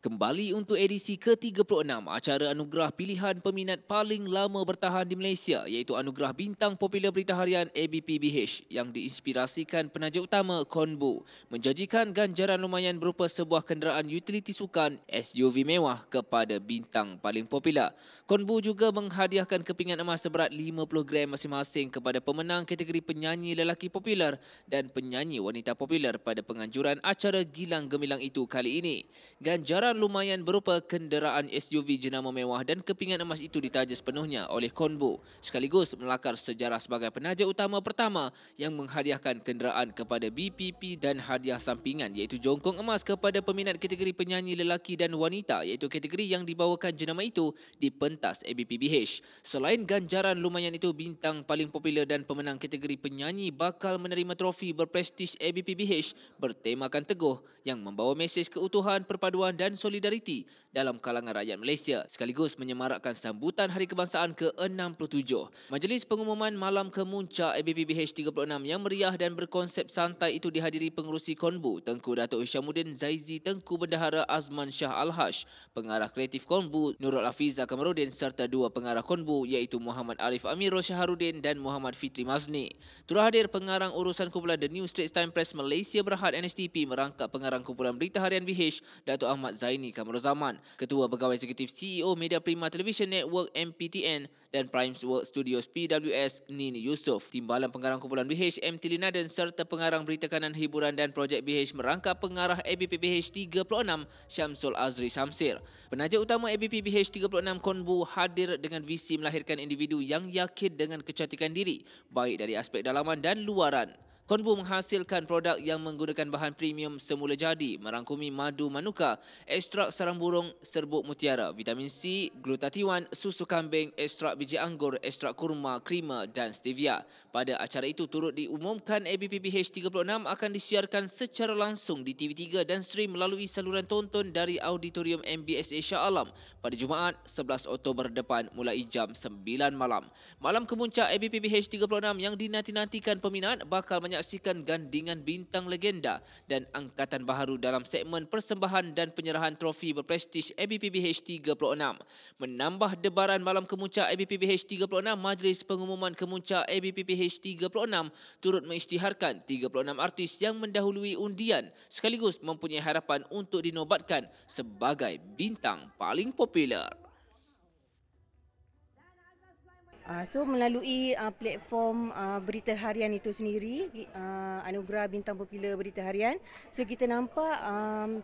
Kembali untuk edisi ke-36 acara anugerah pilihan peminat paling lama bertahan di Malaysia iaitu anugerah bintang popular berita harian ABPBH yang diinspirasikan penaja utama Konbu menjanjikan ganjaran lumayan berupa sebuah kenderaan utiliti sukan SUV mewah kepada bintang paling popular. Konbu juga menghadiahkan kepingan emas seberat 50 gram masing-masing kepada pemenang kategori penyanyi lelaki popular dan penyanyi wanita popular pada penganjuran acara Gilang Gemilang itu kali ini. Ganjaran Kebesaran lumayan berupa kenderaan SUV jenama mewah dan kepingan emas itu ditaja sepenuhnya oleh Konbo sekaligus melakar sejarah sebagai penaja utama pertama yang menghadiahkan kenderaan kepada BPP dan hadiah sampingan iaitu jongkong emas kepada peminat kategori penyanyi lelaki dan wanita iaitu kategori yang dibawakan jenama itu di pentas ABPBH. Selain ganjaran lumayan itu bintang paling popular dan pemenang kategori penyanyi bakal menerima trofi berprestij ABPBH bertemakan teguh yang membawa mesej keutuhan perpaduan dan solidariti dalam kalangan rakyat Malaysia sekaligus menyemarakkan sambutan Hari Kebangsaan ke-67. Majlis pengumuman malam kemuncak ABPBH 36 yang meriah dan berkonsep santai itu dihadiri pengerusi Konbu Tengku Datuk Hishamuddin Zaizi Tengku Bendahara Azman Shah Alhaj, pengarah kreatif Konbu Nurul Afiza Kamarudin serta dua pengarah Konbu iaitu Muhammad Arif Amir Shaharudin dan Muhammad Fitri Mazni. Turut hadir pengarang urusan kumpulan The New Straits Times Press Malaysia Berhad NSTP merangkap pengarang kumpulan berita harian BH Datuk Ahmad Zaizi Zaini Kamarul Zaman, Ketua Pegawai Eksekutif CEO Media Prima Television Network MPTN dan Prime World Studios PWS Nini Yusof, Timbalan Pengarang Kumpulan BH M. dan serta Pengarang Berita Kanan Hiburan dan Projek BH Merangkap Pengarah ABPBH 36 Syamsul Azri Samsir. Penaja utama ABPBH 36 Konbu hadir dengan visi melahirkan individu yang yakin dengan kecantikan diri, baik dari aspek dalaman dan luaran. Konbu menghasilkan produk yang menggunakan bahan premium semula jadi merangkumi madu manuka, ekstrak sarang burung, serbuk mutiara, vitamin C, glutathione, susu kambing, ekstrak biji anggur, ekstrak kurma, krima dan stevia. Pada acara itu turut diumumkan ABPPH 36 akan disiarkan secara langsung di TV3 dan stream melalui saluran tonton dari auditorium MBS Asia Alam pada Jumaat 11 Oktober depan mulai jam 9 malam. Malam kemuncak ABPPH 36 yang dinanti-nantikan peminat bakal menyaksikan menyaksikan gandingan bintang legenda dan angkatan baharu dalam segmen persembahan dan penyerahan trofi berprestij ABPBH 36. Menambah debaran malam kemuncak ABPBH 36, Majlis Pengumuman Kemuncak ABPBH 36 turut mengisytiharkan 36 artis yang mendahului undian sekaligus mempunyai harapan untuk dinobatkan sebagai bintang paling popular. Uh, so melalui uh, platform uh, berita harian itu sendiri, uh, Anugerah Bintang Popular Berita Harian. So kita nampak um,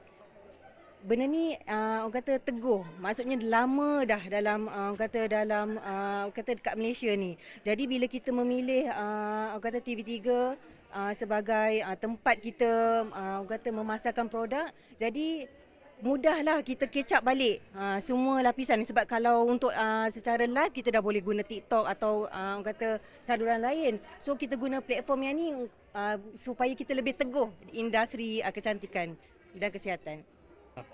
benda ni uh, orang kata teguh. Maksudnya lama dah dalam uh, orang kata dalam uh, orang kata dekat Malaysia ni. Jadi bila kita memilih uh, orang kata TV3 uh, sebagai uh, tempat kita uh, orang kata memasarkan produk, jadi mudahlah kita kecap balik uh, semua lapisan sebab kalau untuk uh, secara live kita dah boleh guna TikTok atau uh, kata saluran lain so kita guna platform yang ni uh, supaya kita lebih teguh industri uh, kecantikan dan kesihatan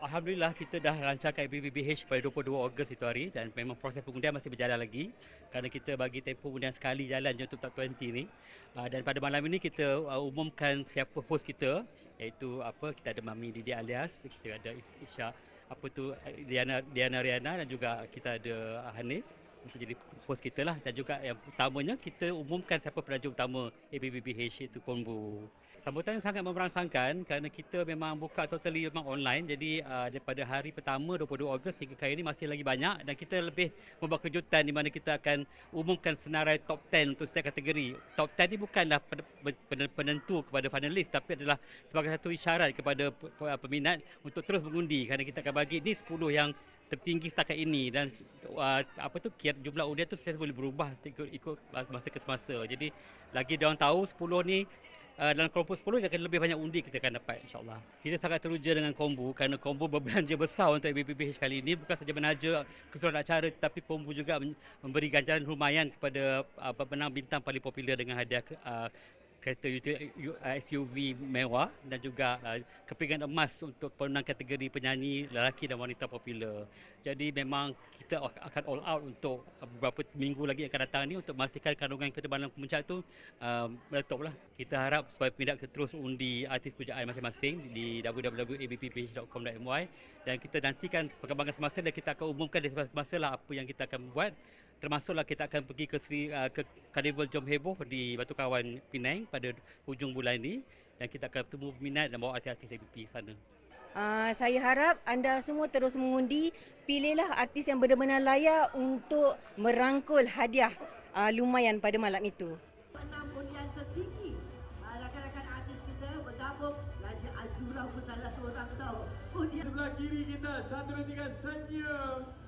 Alhamdulillah kita dah rancangkan BBBH pada 22 Ogos itu hari dan memang proses pengundian masih berjalan lagi kerana kita bagi tempoh pengundian sekali jalan untuk top 20 ni ah, dan pada malam ini kita ah, umumkan siapa host kita iaitu apa kita ada Mami Didi alias kita ada Isha apa tu Diana Diana Riana dan juga kita ada Hanif untuk jadi host kita lah dan juga yang utamanya kita umumkan siapa pelajar utama ABBBH itu konbu. Sambutan yang sangat memerangsangkan kerana kita memang buka totally memang online jadi uh, daripada hari pertama 22 Ogos hingga kali ini masih lagi banyak dan kita lebih membuat kejutan di mana kita akan umumkan senarai top 10 untuk setiap kategori. Top 10 ini bukanlah penentu kepada finalis tapi adalah sebagai satu isyarat kepada peminat untuk terus mengundi kerana kita akan bagi ni 10 yang tertinggi setakat ini dan uh, apa tu kiat jumlah undian tu saya boleh berubah ikut, ikut masa ke semasa. Jadi lagi dia orang tahu 10 ni uh, dalam kelompok 10 dia akan lebih banyak undi kita akan dapat insyaAllah. Kita sangat teruja dengan Kombu kerana Kombu berbelanja besar untuk BPBH kali ini. Bukan saja menaja keseluruhan acara tetapi Kombu juga memberi ganjaran lumayan kepada uh, pemenang bintang paling popular dengan hadiah uh, kereta uh, SUV mewah dan juga uh, kepingan emas untuk pemenang kategori penyanyi lelaki dan wanita popular. Jadi memang kita akan all out untuk uh, beberapa minggu lagi yang akan datang ini untuk memastikan kandungan kita dalam pemuncak itu uh, meletup lah. Kita harap supaya pindah kita terus undi artis pujaan masing-masing di www.abpph.com.my dan kita nantikan perkembangan semasa dan kita akan umumkan semasa lah apa yang kita akan buat termasuklah kita akan pergi ke Sri ke Carnival Jom Heboh di Batu Kawan Penang pada hujung bulan ini dan kita akan bertemu peminat dan bawa artis-artis saya IPP sana. Uh, saya harap anda semua terus mengundi, pilihlah artis yang benar-benar layak untuk merangkul hadiah uh, lumayan pada malam itu. Enam undian tertinggi, ah, artis kita bertabung Raja Azura pun seorang tau. Oh, Sebelah kiri kita, satu dan tiga senyum.